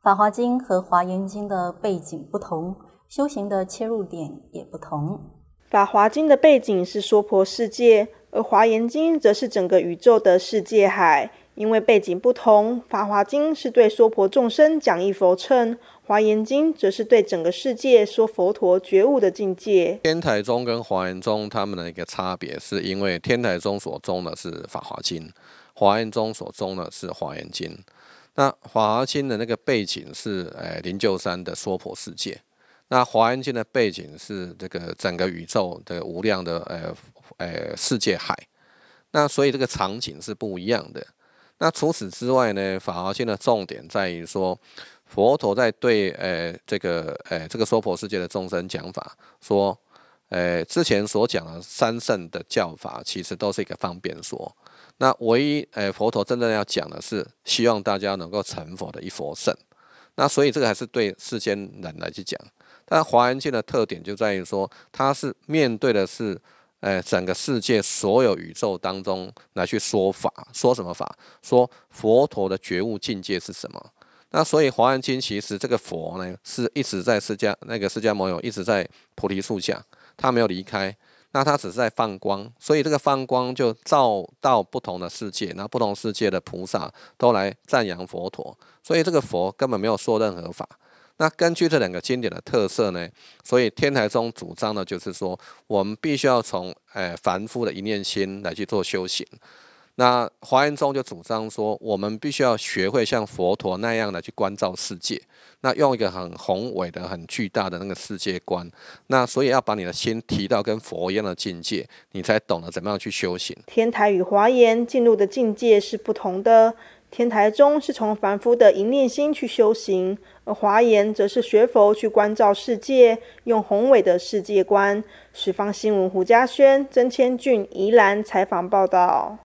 《法华经》和《华严经》的背景不同，修行的切入点也不同。《法华经》的背景是娑婆世界，而《华严经》则是整个宇宙的世界海。因为背景不同，《法华经》是对娑婆众生讲一佛称，《华严经》则是对整个世界说佛陀觉悟的境界。天台宗跟华严宗他们的一个差别，是因为天台宗所宗的是《法华经》，华严宗所宗的是《华严经》。那法华经的那个背景是，诶灵鹫山的娑婆世界，那华严经的背景是这个整个宇宙的无量的，呃，诶世界海，那所以这个场景是不一样的。那除此之外呢，法华经的重点在于说，佛陀在对，诶这个，诶这个娑婆世界的众生讲法，说，诶之前所讲的三圣的教法，其实都是一个方便说。那唯一，哎，佛陀真正要讲的是，希望大家能够成佛的一佛圣。那所以这个还是对世间人来去讲。但华严经的特点就在于说，它是面对的是，哎，整个世界所有宇宙当中来去说法，说什么法？说佛陀的觉悟境界是什么？那所以华严经其实这个佛呢，是一直在释迦那个释迦牟尼一直在菩提树下，他没有离开。那他只是在放光，所以这个放光就照到不同的世界，那不同世界的菩萨都来赞扬佛陀，所以这个佛根本没有说任何法。那根据这两个经典的特色呢，所以天台宗主张的就是说，我们必须要从诶凡夫的一念心来去做修行。那华严宗就主张说，我们必须要学会像佛陀那样的去关照世界，那用一个很宏伟的、很巨大的那个世界观。那所以要把你的心提到跟佛一样的境界，你才懂得怎么样去修行。天台与华严进入的境界是不同的。天台中是从凡夫的一念心去修行，而华严则是学佛去关照世界，用宏伟的世界观。十方新闻，胡家轩、曾千俊、宜兰采访报道。